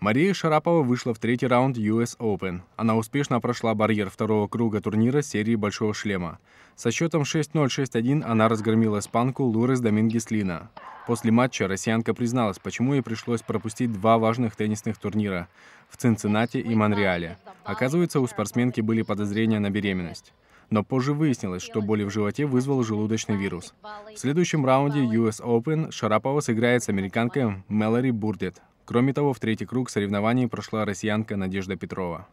Мария Шарапова вышла в третий раунд US Open. Она успешно прошла барьер второго круга турнира серии «Большого шлема». Со счетом 6-0-6-1 она разгромила испанку Лурес Домингес Лина. После матча россиянка призналась, почему ей пришлось пропустить два важных теннисных турнира в Цинциннате и Монреале. Оказывается, у спортсменки были подозрения на беременность но позже выяснилось, что боли в животе вызвал желудочный вирус. В следующем раунде US Open Шарапова сыграет с американкой Мэлори Бурдет. Кроме того, в третий круг соревнований прошла россиянка Надежда Петрова.